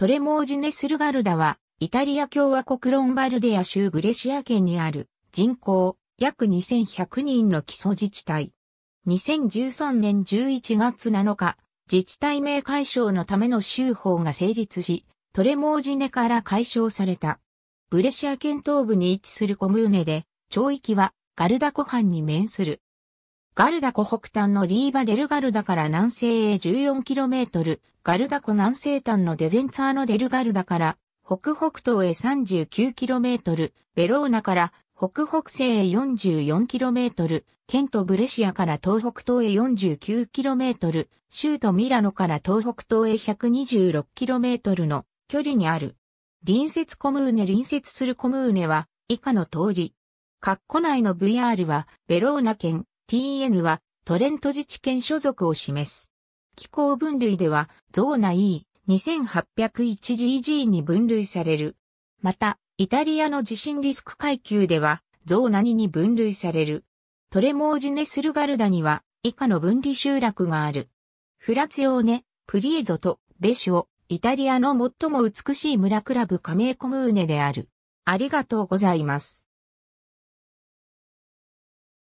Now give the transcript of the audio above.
トレモージネスルガルダは、イタリア共和国ロンバルデア州ブレシア県にある人口約2100人の基礎自治体。2013年11月7日、自治体名解消のための州法が成立し、トレモージネから解消された。ブレシア県東部に位置するコムーネで、町域はガルダ湖畔に面する。ガルダ湖北端のリーバデルガルダから南西へ 14km、ガルダ湖南西端のデゼンツァーノデルガルダから北北東へ 39km、ベローナから北北西へ 44km、ケント・ブレシアから東北東へ 49km、州都ミラノから東北東へ 126km の距離にある。隣接コムーネ隣接するコムーネは以下の通り。括弧内の VR はベローナ県、TN はトレント自治県所属を示す。気候分類では、ゾーナ E、2801GG に分類される。また、イタリアの地震リスク階級では、ゾーナ2に分類される。トレモージネスルガルダには、以下の分離集落がある。フラツヨーネ、プリエゾとベシオ、イタリアの最も美しい村クラブ加盟コムーネである。ありがとうございます。